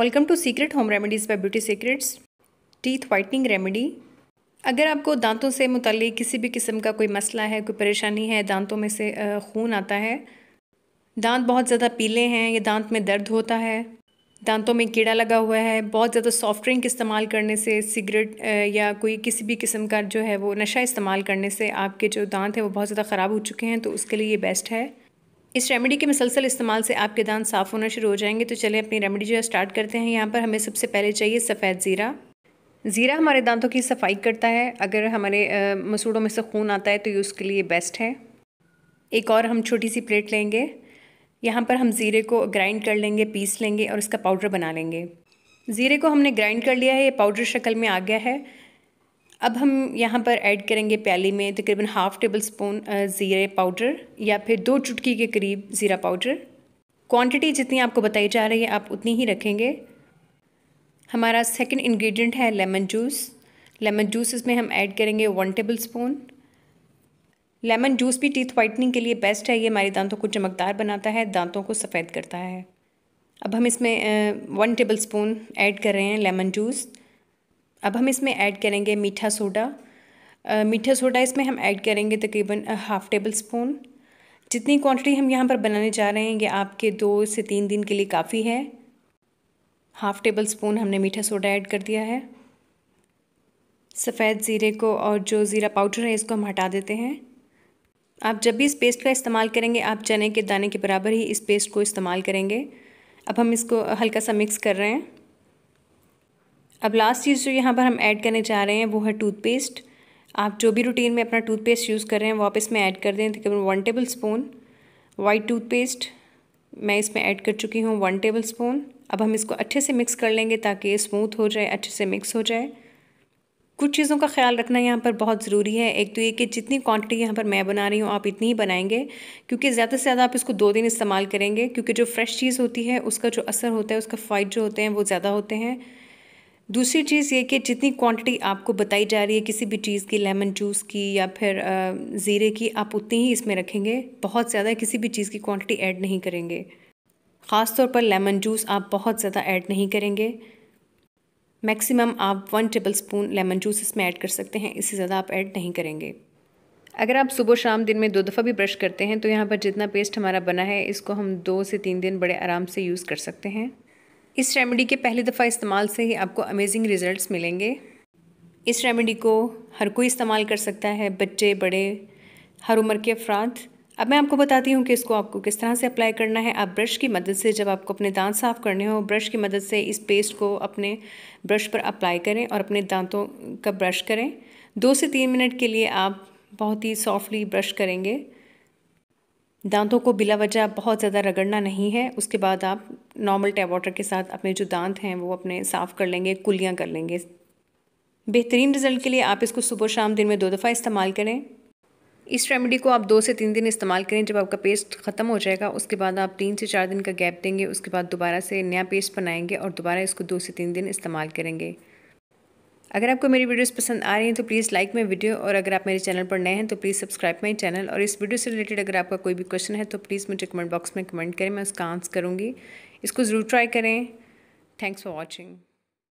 welcome to secret home remedies by beauty secrets teeth whitening remedy अगर आपको दांतों से मुतल किसी भी किस्म का कोई मसला है कोई परेशानी है दांतों में से खून आता है दांत बहुत ज़्यादा पीले हैं या दांत में दर्द होता है दांतों में कीड़ा लगा हुआ है बहुत ज़्यादा सॉफ्ट ड्रिंक इस्तेमाल करने से सिगरेट या कोई किसी भी किस्म का जो है वो नशा इस्तेमाल करने से आपके जो दांत है वो बहुत ज़्यादा ख़राब हो चुके हैं तो उसके लिए ये बेस्ट है इस रेमेडी के मसलसल इस्तेमाल से आपके दांत साफ़ होना शुरू हो जाएंगे तो चलिए अपनी रेमेडी जो है स्टार्ट करते हैं यहाँ पर हमें सबसे पहले चाहिए सफ़ेद ज़ीरा ज़ीरा हमारे दांतों की सफाई करता है अगर हमारे मसूड़ों में से खून आता है तो ये उसके लिए बेस्ट है एक और हम छोटी सी प्लेट लेंगे यहाँ पर हम ज़ीरे को ग्राइंड कर लेंगे पीस लेंगे और इसका पाउडर बना लेंगे ज़ीरे को हमने ग्राइंड कर लिया है ये पाउडर शक्ल में आ गया है अब हम यहाँ पर ऐड करेंगे प्याली में तकरीबन हाफ़ टेबल स्पून ज़ीरे पाउडर या फिर दो चुटकी के करीब ज़ीरा पाउडर क्वांटिटी जितनी आपको बताई जा रही है आप उतनी ही रखेंगे हमारा सेकंड इंग्रेडिएंट है लेमन जूस लेमन जूस इसमें हम ऐड करेंगे one tablespoon lemon juice भी टीथ वाइटनिंग के लिए बेस्ट है ये हमारे दांतों को चमकदार बनाता है दांतों को सफ़ेद करता है अब हम इसमें वन टेबल स्पून ऐड कर रहे हैं लेमन जूस अब हम इसमें ऐड करेंगे मीठा सोडा मीठा सोडा इसमें हम ऐड करेंगे तकरीबन हाफ़ टेबल स्पून जितनी क्वांटिटी हम यहाँ पर बनाने जा रहे हैं ये आपके दो से तीन दिन के लिए काफ़ी है हाफ़ टेबल स्पून हमने मीठा सोडा ऐड कर दिया है सफ़ेद ज़ीरे को और जो ज़ीरा पाउडर है इसको हम हटा देते हैं आप जब भी इस पेस्ट का इस्तेमाल करेंगे आप चने के दाने के बराबर ही इस पेस्ट को इस्तेमाल करेंगे अब हम इसको हल्का सा मिक्स कर रहे हैं अब लास्ट चीज़ जो यहाँ पर हम ऐड करने जा रहे हैं वो है टूथपेस्ट आप जो भी रूटीन में अपना टूथपेस्ट यूज़ कर रहे हैं वो आप इसमें ऐड कर दें तकरीबन one tablespoon white toothpaste मैं इसमें ऐड कर चुकी हूँ वन टेबल स्पून अब हम इसको अच्छे से मिक्स कर लेंगे ताकि स्मूथ हो जाए अच्छे से मिक्स हो जाए कुछ चीज़ों का ख्याल रखना यहाँ पर बहुत ज़रूरी है एक तो ये कि जितनी क्वांटिटी यहाँ पर मैं बना रही हूँ आप इतनी ही बनाएंगे क्योंकि ज़्यादा से ज़्यादा आप इसको दो दिन इस्तेमाल करेंगे क्योंकि जो फ्रेश चीज़ होती है उसका जो असर होता है उसका फाइट जो होते हैं वो ज़्यादा होते हैं दूसरी चीज़ ये कि जितनी क्वांटिटी आपको बताई जा रही है किसी भी चीज़ की लेमन जूस की या फिर ज़ीरे की आप उतनी ही इसमें रखेंगे बहुत ज़्यादा किसी भी चीज़ की क्वांटिटी ऐड नहीं करेंगे ख़ास तौर पर लेमन जूस आप बहुत ज़्यादा ऐड नहीं करेंगे मैक्सिमम आप one tablespoon lemon juice इसमें ऐड कर सकते हैं इससे ज़्यादा आप ऐड नहीं करेंगे अगर आप सुबह शाम दिन में दो दफ़ा भी ब्रश करते हैं तो यहाँ पर जितना पेस्ट हमारा बना है इसको हम दो से तीन दिन बड़े आराम से यूज़ कर सकते हैं इस रेमेडी के पहली दफ़ा इस्तेमाल से ही आपको अमेजिंग रिजल्ट्स मिलेंगे इस रेमेडी को हर कोई इस्तेमाल कर सकता है बच्चे बड़े हर उम्र के अफराद अब मैं आपको बताती हूँ कि इसको आपको किस तरह से अप्लाई करना है आप ब्रश की मदद से जब आपको अपने दांत साफ़ करने हो ब्रश की मदद से इस पेस्ट को अपने ब्रश पर अप्लाई करें और अपने दांतों का ब्रश करें दो से तीन मिनट के लिए आप बहुत ही सॉफ्टली ब्रश करेंगे दांतों को बिला वजह बहुत ज़्यादा रगड़ना नहीं है उसके बाद आप नॉर्मल टैप वाटर के साथ अपने जो दांत हैं वो अपने साफ़ कर लेंगे कुलियाँ कर लेंगे बेहतरीन रिजल्ट के लिए आप इसको सुबह शाम दिन में दो दफ़ा इस्तेमाल करें इस रेमेडी को आप दो से तीन दिन इस्तेमाल करें जब आपका पेस्ट ख़त्म हो जाएगा उसके बाद आप तीन से चार दिन का गैप देंगे उसके बाद दोबारा से नया पेस्ट बनाएंगे और दोबारा इसको दो से तीन दिन इस्तेमाल करेंगे अगर आपको मेरी वीडियोस पसंद आ रही हैं तो प्लीज़ लाइक माई वीडियो और अगर आप मेरे चैनल पर नए हैं तो प्लीज़ सब्सक्राइब माई चैनल और इस वीडियो से रिलेटेड अगर आपका कोई भी क्वेश्चन है तो प्लीज़ मुझे कमेंट बॉक्स में कमेंट करें मैं उसका आंसर करूँगी इसको ज़रूर ट्राई करें थैंक्स फॉर वॉचिंग